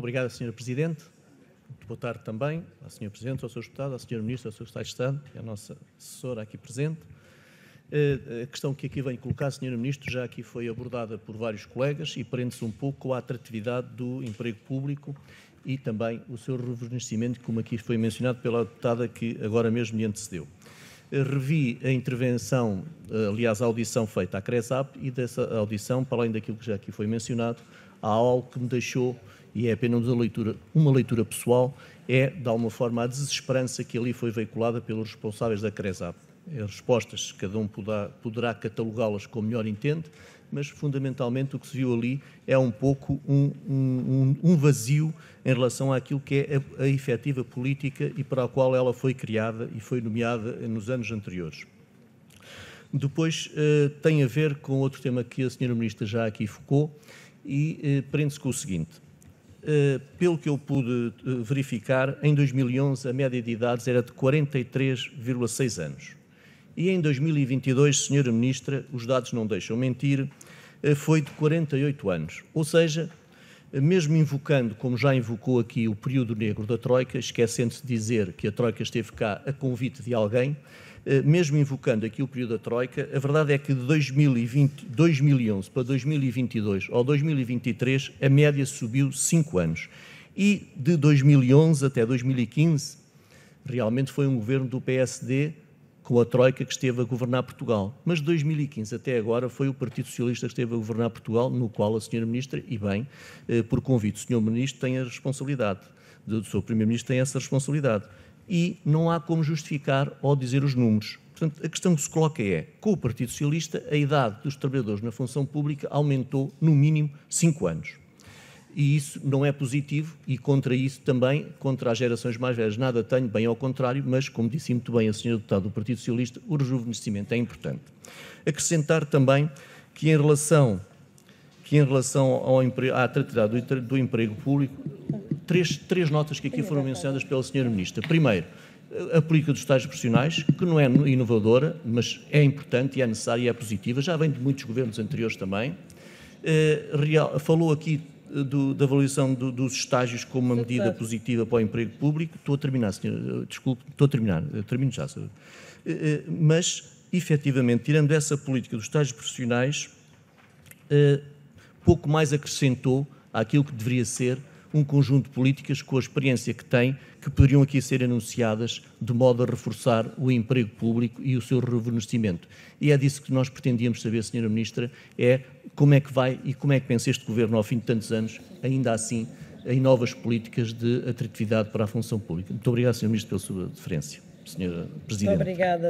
obrigado, Sra. Presidente. Muito boa tarde também à Sra. Presidente, ao Sr. Deputado, à Sra. Ministra, ao Sr. Secretário de Estado e à nossa assessora aqui presente. Eh, a questão que aqui venho colocar, Sr. Ministro, já aqui foi abordada por vários colegas e prende-se um pouco com a atratividade do emprego público e também o seu rejuvenescimento, como aqui foi mencionado pela deputada que agora mesmo lhe antecedeu. Eh, revi a intervenção, eh, aliás, a audição feita à CRESAP e dessa audição, para além daquilo que já aqui foi mencionado, há algo que me deixou e é apenas uma leitura, uma leitura pessoal, é, de alguma forma, a desesperança que ali foi veiculada pelos responsáveis da CRESAP. As respostas, cada um poderá, poderá catalogá-las como melhor entende, mas fundamentalmente o que se viu ali é um pouco um, um, um vazio em relação àquilo que é a, a efetiva política e para a qual ela foi criada e foi nomeada nos anos anteriores. Depois eh, tem a ver com outro tema que a Sra. Ministra já aqui focou e eh, prende-se com o seguinte eh, pelo que eu pude eh, verificar, em 2011 a média de idades era de 43,6 anos. E em 2022, Senhora Ministra, os dados não deixam mentir, eh, foi de 48 anos. Ou seja, mesmo invocando, como já invocou aqui, o período negro da Troika, esquecendo-se de dizer que a Troika esteve cá a convite de alguém, eh, mesmo invocando aqui o período da Troika, a verdade é que de 2020, 2011 para 2022 ou 2023, a média subiu 5 anos. E de 2011 até 2015, realmente foi um governo do PSD com a Troika que esteve a governar Portugal. Mas de 2015 até agora foi o Partido Socialista que esteve a governar Portugal, no qual a Sra. Ministra, e bem, eh, por convite, o Sr. Ministro tem a responsabilidade, o Sr. Primeiro-Ministro tem essa responsabilidade e não há como justificar ou dizer os números. Portanto, a questão que se coloca é: com o Partido Socialista, a idade dos trabalhadores na função pública aumentou no mínimo 5 anos. E isso não é positivo, e contra isso também, contra as gerações mais velhas, nada tenho, bem ao contrário, mas, como disse muito bem a senhora deputada do Partido Socialista, o rejuvenescimento é importante. Acrescentar também que, em relação, que em relação ao à tratidade do, do emprego público, três, três notas que aqui foram mencionadas pela Sra. Ministra. Primeiro, a política dos estágios profissionais, que não é inovadora, mas é importante e é necessária e é positiva, já vem de muitos governos anteriores também. Eh, real, falou aqui eh, do, da avaliação do, dos estágios como uma medida positiva para o emprego público. Estou a terminar, senhor, eh, desculpe, estou a terminar, termino já. Senhor. Mas, efetivamente, tirando essa política dos estágios profissionais, pouco mais acrescentou àquilo que deveria ser um conjunto de políticas com a experiência que tem que poderiam aqui ser anunciadas de modo a reforçar o emprego público e o seu rejuvenescimento. E é disso que nós pretendíamos saber, Sra. Ministra, é como é que vai e como é que pensa este Governo, ao fim de tantos anos, ainda assim, em novas políticas de atratividade para a função pública. Muito obrigado, Sr. Ministro, pela sua deferência, Sra. Presidente. Obrigada.